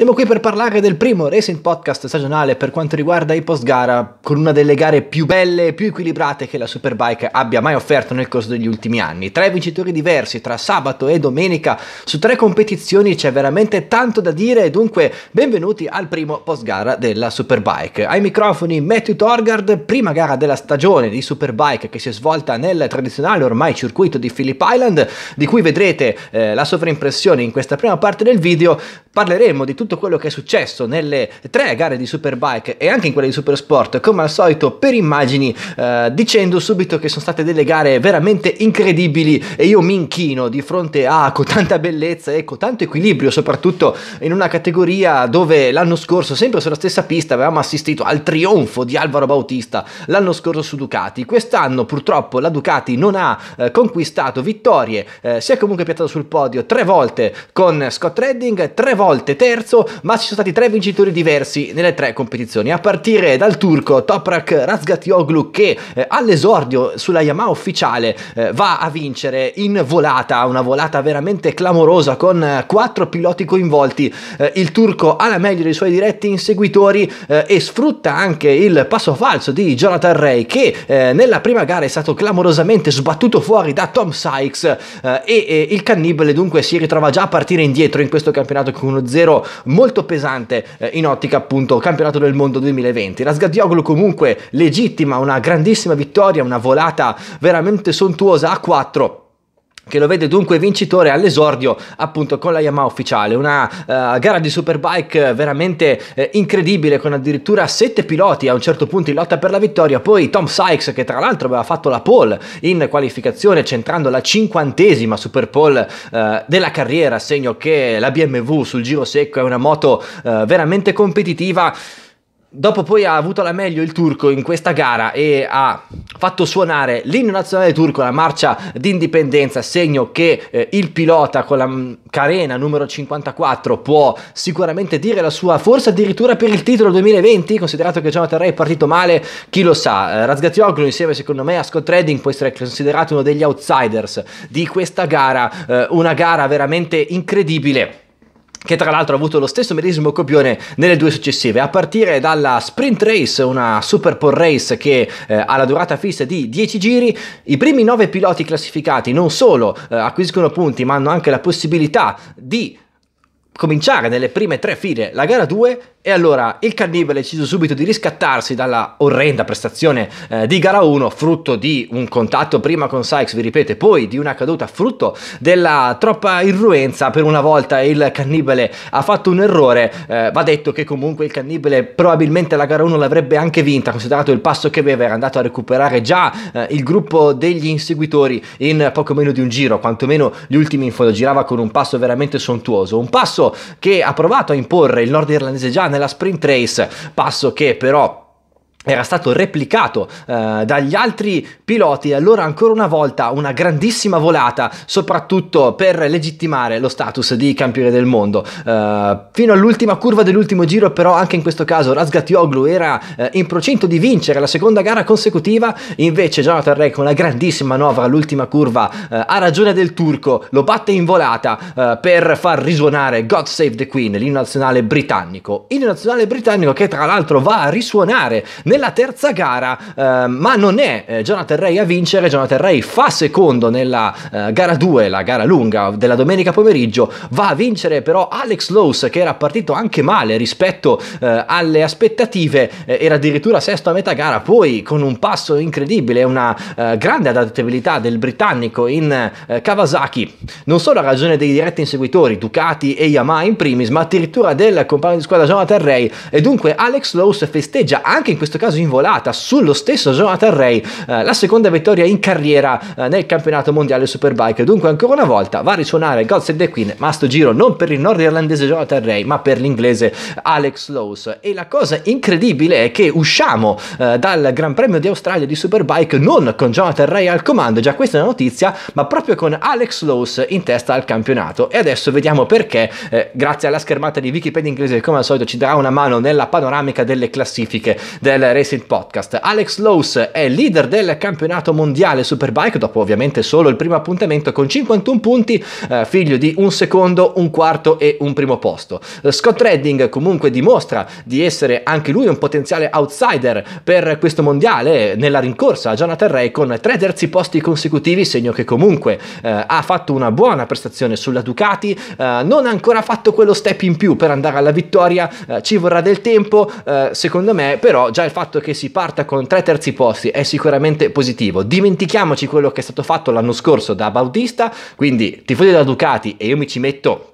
Siamo qui per parlare del primo Racing Podcast stagionale per quanto riguarda i post gara, con una delle gare più belle e più equilibrate che la Superbike abbia mai offerto nel corso degli ultimi anni. Tre vincitori diversi tra sabato e domenica, su tre competizioni c'è veramente tanto da dire dunque benvenuti al primo post gara della Superbike. Ai microfoni Matthew Torgard, prima gara della stagione di Superbike che si è svolta nel tradizionale ormai circuito di Phillip Island, di cui vedrete eh, la sovraimpressione in questa prima parte del video. Parleremo di tutto tutto quello che è successo nelle tre gare di Superbike e anche in quelle di Supersport, come al solito per immagini, eh, dicendo subito che sono state delle gare veramente incredibili e io mi inchino di fronte a con tanta bellezza e con tanto equilibrio, soprattutto in una categoria dove l'anno scorso, sempre sulla stessa pista, avevamo assistito al trionfo di Alvaro Bautista l'anno scorso su Ducati. Quest'anno purtroppo la Ducati non ha eh, conquistato vittorie, eh, si è comunque piattato sul podio tre volte con Scott Redding, tre volte terzo ma ci sono stati tre vincitori diversi nelle tre competizioni, a partire dal turco Toprak Razgatioglu che eh, all'esordio sulla Yamaha ufficiale eh, va a vincere in volata, una volata veramente clamorosa con eh, quattro piloti coinvolti. Eh, il turco ha la meglio dei suoi diretti inseguitori eh, e sfrutta anche il passo falso di Jonathan Ray che nella prima gara è stato clamorosamente sbattuto fuori da Tom Sykes e, e il cannibale dunque si ritrova già a partire indietro in questo campionato con uno 0 molto pesante eh, in ottica appunto campionato del mondo 2020. La Rasgadioglu comunque legittima una grandissima vittoria, una volata veramente sontuosa a 4 che lo vede dunque vincitore all'esordio appunto con la Yamaha ufficiale. Una uh, gara di superbike eh, veramente uh, incredibile con addirittura sette piloti a un certo punto in lotta per la vittoria. Poi Tom Sykes che tra l'altro aveva fatto la pole in qualificazione centrando la cinquantesima super pole uh, della carriera, segno che la BMW sul giro secco è una moto veramente competitiva dopo poi ha avuto la meglio il turco in questa gara e ha fatto suonare l'inno nazionale turco, la marcia d'indipendenza, segno che eh, il pilota con la mm, carena numero 54 può sicuramente dire la sua, forse addirittura per il titolo 2020, considerato che Jonathan Ray è partito male, chi lo sa, eh, Razgatzioglu insieme secondo me a Scott Redding può essere considerato uno degli outsiders di questa gara, eh, una gara veramente incredibile che tra l'altro ha avuto lo stesso medesimo copione nelle due successive, a partire dalla Sprint Race, una Super Pole Race che eh, ha la durata fissa di 10 giri, i primi 9 piloti classificati non solo eh, acquisiscono punti ma hanno anche la possibilità di cominciare nelle prime tre file la gara 2 e allora il cannibale ha deciso subito di riscattarsi dalla orrenda prestazione eh, di gara 1 frutto di un contatto prima con Sykes vi ripeto poi di una caduta frutto della troppa irruenza per una volta il cannibale ha fatto un errore eh, va detto che comunque il cannibale probabilmente la gara 1 l'avrebbe anche vinta considerato il passo che aveva era andato a recuperare già eh, il gruppo degli inseguitori in poco meno di un giro quantomeno gli ultimi in fondo girava con un passo veramente sontuoso un passo che ha provato a imporre il nord irlandese già nella sprint race, passo che però era stato replicato eh, dagli altri piloti e allora ancora una volta una grandissima volata soprattutto per legittimare lo status di campione del mondo eh, fino all'ultima curva dell'ultimo giro però anche in questo caso Razgatioglu era eh, in procinto di vincere la seconda gara consecutiva invece Jonathan Ray con una grandissima manovra all'ultima curva eh, a ragione del turco lo batte in volata eh, per far risuonare God Save the Queen l'inno nazionale britannico inno nazionale britannico che tra l'altro va a risuonare nella terza gara, eh, ma non è eh, Jonathan Ray a vincere, Jonathan Ray fa secondo nella eh, gara 2, la gara lunga della domenica pomeriggio, va a vincere però Alex Lowe che era partito anche male rispetto eh, alle aspettative, eh, era addirittura sesto a metà gara, poi con un passo incredibile, una eh, grande adattabilità del britannico in Kawasaki, non solo a ragione dei diretti inseguitori Ducati e Yamaha in primis, ma addirittura del compagno di squadra Jonathan Ray e dunque Alex Lowe festeggia anche in questo caso in volata sullo stesso Jonathan Ray, eh, la seconda vittoria in carriera eh, nel campionato mondiale Superbike. Dunque ancora una volta va a risuonare God Save the Queen, ma sto giro non per il nordirlandese Jonathan Ray, ma per l'inglese Alex Lowe's. E la cosa incredibile è che usciamo eh, dal Gran Premio di Australia di Superbike non con Jonathan Ray al comando, già questa è una notizia, ma proprio con Alex Lowe's in testa al campionato. E adesso vediamo perché, eh, grazie alla schermata di Wikipedia inglese, come al solito ci darà una mano nella panoramica delle classifiche del Racing Podcast. Alex Lowe's è leader del campionato mondiale Superbike, dopo ovviamente solo il primo appuntamento con 51 punti, eh, figlio di un secondo, un quarto e un primo posto. Scott Redding comunque dimostra di essere anche lui un potenziale outsider per questo mondiale nella rincorsa a Jonathan Ray con tre terzi posti consecutivi, segno che comunque eh, ha fatto una buona prestazione sulla Ducati, eh, non ha ancora fatto quello step in più per andare alla vittoria, eh, ci vorrà del tempo, eh, secondo me però già il fatto fatto che si parta con tre terzi posti è sicuramente positivo. Dimentichiamoci quello che è stato fatto l'anno scorso da Bautista, quindi tifosi da Ducati e io mi ci metto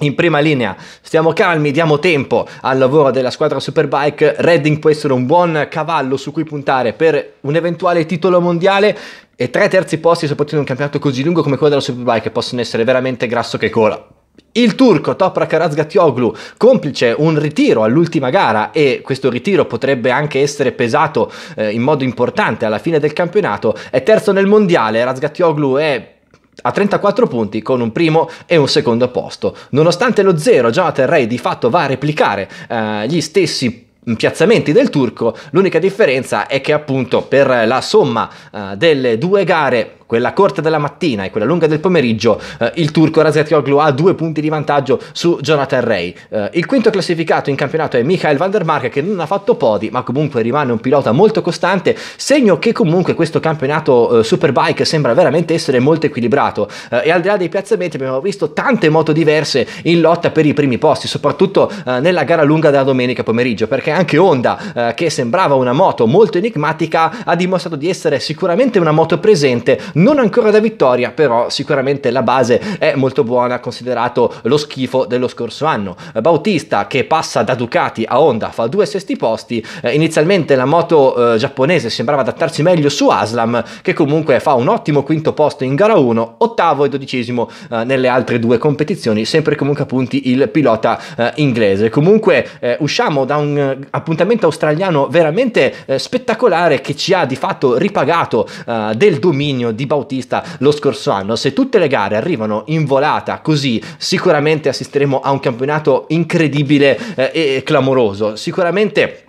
in prima linea. Stiamo calmi, diamo tempo al lavoro della squadra Superbike. Redding può essere un buon cavallo su cui puntare per un eventuale titolo mondiale e tre terzi posti, soprattutto in un campionato così lungo come quello della Superbike, possono essere veramente grasso che cola. Il turco Toprak Razgatoglu complice un ritiro all'ultima gara e questo ritiro potrebbe anche essere pesato eh, in modo importante alla fine del campionato, è terzo nel mondiale, Razgatoglu è a 34 punti con un primo e un secondo posto. Nonostante lo zero, Jonathan Ray di fatto va a replicare eh, gli stessi piazzamenti del turco, l'unica differenza è che appunto per la somma eh, delle due gare quella corta della mattina e quella lunga del pomeriggio, eh, il turco Razetioglu ha due punti di vantaggio su Jonathan Ray. Eh, il quinto classificato in campionato è Michael Van der Mark che non ha fatto podi, ma comunque rimane un pilota molto costante, segno che comunque questo campionato eh, Superbike sembra veramente essere molto equilibrato eh, e al di là dei piazzamenti abbiamo visto tante moto diverse in lotta per i primi posti, soprattutto eh, nella gara lunga della domenica pomeriggio, perché anche Honda eh, che sembrava una moto molto enigmatica ha dimostrato di essere sicuramente una moto presente non ancora da vittoria, però sicuramente la base è molto buona considerato lo schifo dello scorso anno. Bautista che passa da Ducati a Honda fa due sesti posti, eh, inizialmente la moto eh, giapponese sembrava adattarsi meglio su Aslam che comunque fa un ottimo quinto posto in gara 1, ottavo e dodicesimo eh, nelle altre due competizioni, sempre comunque appunti il pilota eh, inglese. Comunque eh, usciamo da un eh, appuntamento australiano veramente spettacolare che ci ha di fatto ripagato del dominio di Bautista lo scorso anno. Se tutte le gare arrivano in volata così, sicuramente assisteremo a un campionato incredibile eh, e clamoroso. Sicuramente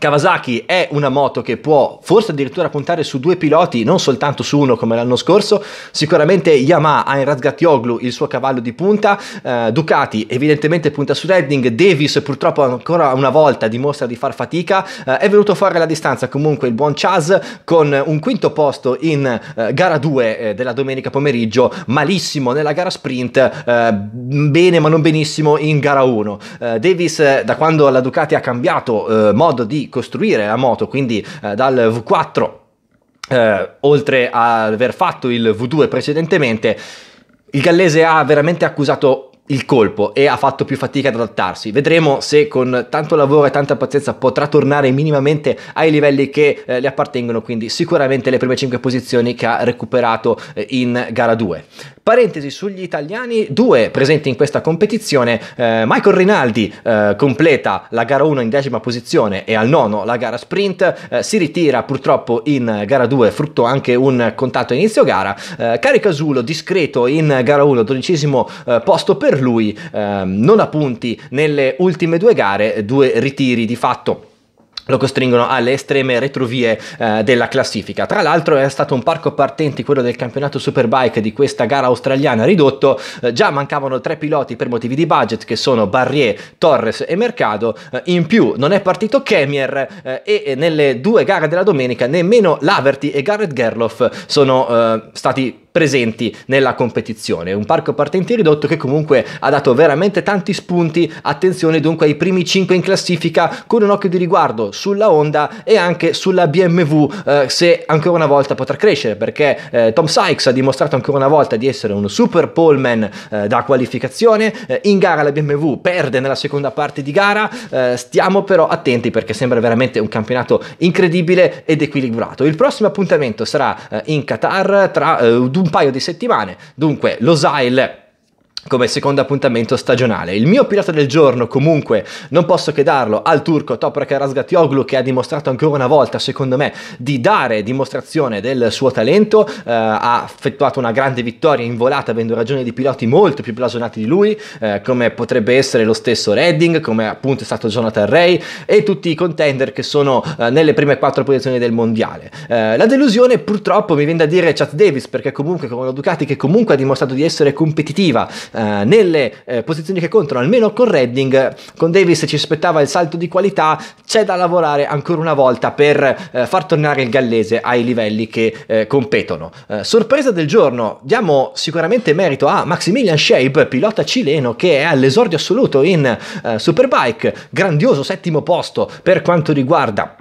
Kawasaki è una moto che può forse addirittura puntare su due piloti, non soltanto su uno come l'anno scorso. Sicuramente Yamaha ha in Razgatioglu il suo cavallo di punta, eh, Ducati evidentemente punta su Redding, Davis purtroppo ancora una volta dimostra di far fatica, eh, è venuto fuori alla distanza comunque il buon Chaz con un quinto posto in eh, gara 2 eh, della domenica pomeriggio, malissimo nella gara sprint, eh, bene ma non benissimo in gara 1. Eh, Davis da quando la Ducati ha cambiato modo di costruire la moto, quindi eh, dal V4, eh, oltre ad aver fatto il V2 precedentemente, il gallese ha veramente accusato il colpo e ha fatto più fatica ad adattarsi. Vedremo se con tanto lavoro e tanta pazienza potrà tornare minimamente ai livelli che eh, le appartengono, quindi sicuramente le prime 5 posizioni che ha recuperato eh, in gara 2. Parentesi sugli italiani, due presenti in questa competizione, eh, Michael Rinaldi eh, completa la gara 1 in decima posizione e al nono la gara sprint, eh, si ritira purtroppo in gara 2 frutto anche un contatto inizio gara, eh, Cari Casulo discreto in gara 1, dodicesimo eh, posto per lui ehm, non ha punti nelle ultime due gare, due ritiri di fatto lo costringono alle estreme retrovie eh, della classifica. Tra l'altro è stato un parco partenti quello del campionato Superbike di questa gara australiana ridotto, eh, già mancavano tre piloti per motivi di budget che sono Barrier, Torres e Mercado, eh, in più non è partito Kemier eh, e nelle due gare della domenica nemmeno Laverty e Garrett Gerloff sono eh, stati presenti nella competizione. Un parco partenti ridotto che comunque ha dato veramente tanti spunti, attenzione dunque ai primi 5 in classifica con un occhio di riguardo sulla Honda e anche sulla BMW eh, se ancora una volta potrà crescere perché eh, Tom Sykes ha dimostrato ancora una volta di essere un super poleman eh, da qualificazione, eh, in gara la BMW perde nella seconda parte di gara, eh, stiamo però attenti perché sembra veramente un campionato incredibile ed equilibrato. Il prossimo appuntamento sarà eh, in Qatar tra due un paio di settimane. Dunque, lo Sile come secondo appuntamento stagionale. Il mio pilota del giorno comunque non posso che darlo al turco Toprak Razgatioglu che ha dimostrato ancora una volta secondo me di dare dimostrazione del suo talento, eh, ha effettuato una grande vittoria in volata avendo ragione di piloti molto più blasonati di lui eh, come potrebbe essere lo stesso Redding, come appunto è stato Jonathan Ray e tutti i contender che sono eh, nelle prime quattro posizioni del mondiale. Eh, la delusione purtroppo mi viene da dire Chad Davis perché comunque con la Ducati che comunque ha dimostrato di essere competitiva eh, nelle eh, posizioni che contano, almeno con Redding, con Davis ci aspettava il salto di qualità, c'è da lavorare ancora una volta per eh, far tornare il gallese ai livelli che eh, competono. Eh, sorpresa del giorno, diamo sicuramente merito a Maximilian Shape, pilota cileno che è all'esordio assoluto in Superbike, grandioso settimo posto per quanto riguarda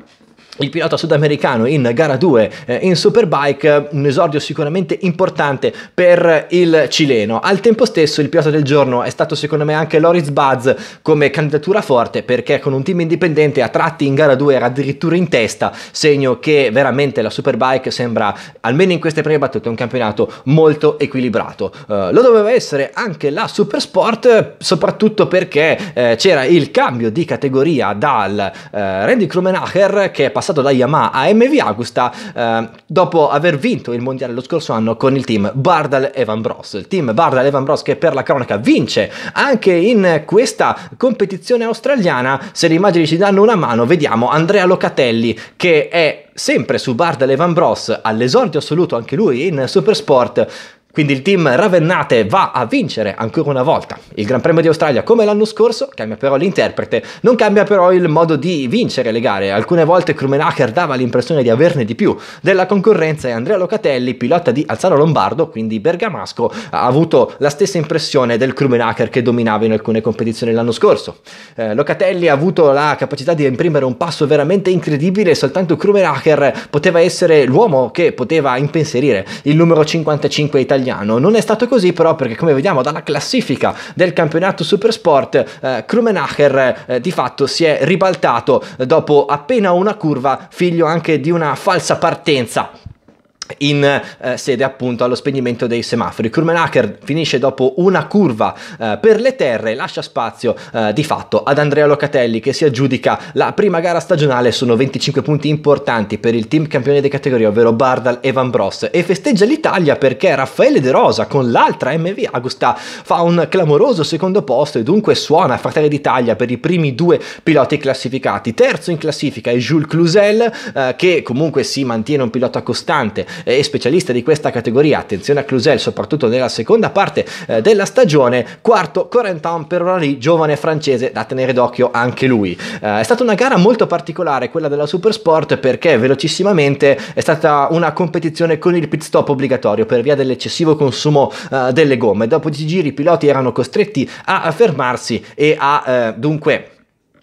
il pilota sudamericano in gara 2 eh, in Superbike, un esordio sicuramente importante per il cileno. Al tempo stesso il pilota del giorno è stato secondo me anche Loris Buzz come candidatura forte perché con un team indipendente a tratti in gara 2 era addirittura in testa, segno che veramente la Superbike sembra, almeno in queste prime battute, un campionato molto equilibrato. Eh, lo doveva essere anche la Supersport, soprattutto perché eh, c'era il cambio di categoria dal eh, Randy Krumenacher che è passato passato da Yamaha a MV Agusta eh, dopo aver vinto il mondiale lo scorso anno con il team Bardal Evan Bros. Il team Bardal Evan Bros che per la cronaca vince anche in questa competizione australiana. Se le immagini ci danno una mano, vediamo Andrea Locatelli che è sempre su Bardal Evan Bros all'esordio assoluto anche lui in Supersport quindi il team Ravennate va a vincere ancora una volta il Gran Premio di Australia come l'anno scorso, cambia però l'interprete, non cambia però il modo di vincere le gare. Alcune volte Krumenacher dava l'impressione di averne di più della concorrenza e Andrea Locatelli, pilota di Alzano Lombardo, quindi bergamasco, ha avuto la stessa impressione del Krumenacher che dominava in alcune competizioni l'anno scorso. Eh, Locatelli ha avuto la capacità di imprimere un passo veramente incredibile soltanto Krumenacher poteva essere l'uomo che poteva impensierire il numero 55 italiano italiano. Non è stato così però perché come vediamo dalla classifica del campionato Supersport, eh, Krumenacher eh, di fatto si è ribaltato dopo appena una curva, figlio anche di una falsa partenza in eh, sede appunto allo spegnimento dei semafori. Kurmenacher finisce dopo una curva eh, per le terre e lascia spazio eh, di fatto ad Andrea Locatelli che si aggiudica la prima gara stagionale, sono 25 punti importanti per il team campione di categoria, ovvero Bardal e Van Bros e festeggia l'Italia perché Raffaele De Rosa con l'altra MV Agusta fa un clamoroso secondo posto e dunque suona Fratelli d'Italia per i primi due piloti classificati. Terzo in classifica è Jules Clusel eh, che comunque si mantiene un pilota costante eh, e specialista di questa categoria. Attenzione a Clusel, soprattutto nella seconda parte eh, della stagione. Quarto, Corentin Perrari, giovane francese da tenere d'occhio anche lui. Eh, è stata una gara molto particolare quella della Supersport perché velocissimamente è stata una competizione con il pit stop obbligatorio per via dell'eccessivo consumo delle gomme. Dopo 10 giri i piloti erano costretti a fermarsi e a dunque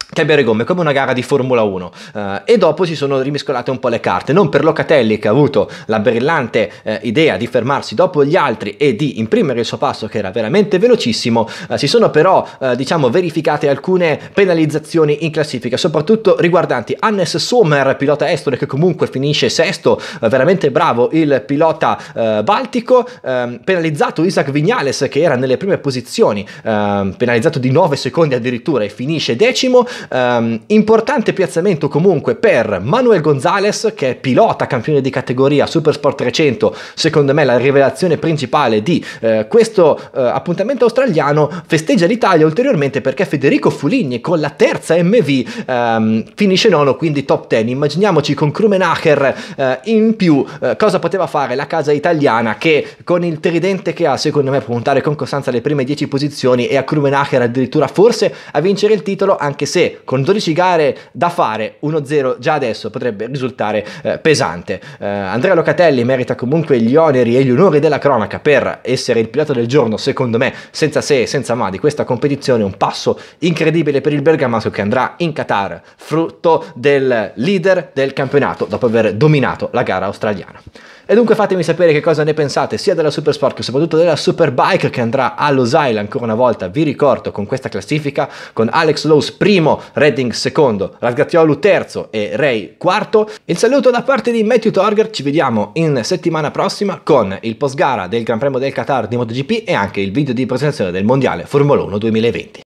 che cambiare gomme, come una gara di Formula 1 uh, eh, e dopo si sono rimescolate un po' le carte, non per Locatelli che ha avuto la brillante uh, idea di fermarsi dopo gli altri e di imprimere il suo passo che era veramente velocissimo, uh, si sono però diciamo verificate alcune penalizzazioni in classifica, soprattutto riguardanti Hannes Sommer, pilota estone che comunque finisce sesto, veramente bravo il pilota baltico, ehm, penalizzato Isaac Vignales che era nelle prime posizioni, ehm, penalizzato di 9 secondi addirittura e finisce decimo, Um, importante piazzamento comunque per Manuel Gonzalez che è pilota campione di categoria Super Sport 300, secondo me la rivelazione principale di eh, questo eh, appuntamento australiano, festeggia l'Italia ulteriormente perché Federico Fuligni con la terza MV ehm, finisce nono, quindi top 10. Immaginiamoci con Krumenacher eh, in più eh, cosa poteva fare la casa italiana che con il tridente che ha, secondo me, può puntare con costanza le prime 10 posizioni e a Krumenacher addirittura forse a vincere il titolo, anche se con 12 gare da fare 1-0 già adesso potrebbe risultare eh, pesante. Eh, Andrea Locatelli merita comunque gli oneri e gli onori della cronaca per essere il pilota del giorno, secondo me, senza se e senza ma di questa competizione, un passo incredibile per il bergamasco che andrà in Qatar, frutto del leader del campionato dopo aver dominato la gara australiana. E dunque fatemi sapere che cosa ne pensate sia della Supersport che soprattutto della Superbike che andrà a Los Island ancora una volta, vi ricordo, con questa classifica con Alex Lowe's primo, Redding secondo, Rasgattiolu terzo e Ray quarto. Il saluto da parte di Matthew Torger, ci vediamo in settimana prossima con il post gara del Gran Premio del Qatar di MotoGP e anche il video di presentazione del Mondiale Formula 1 2020.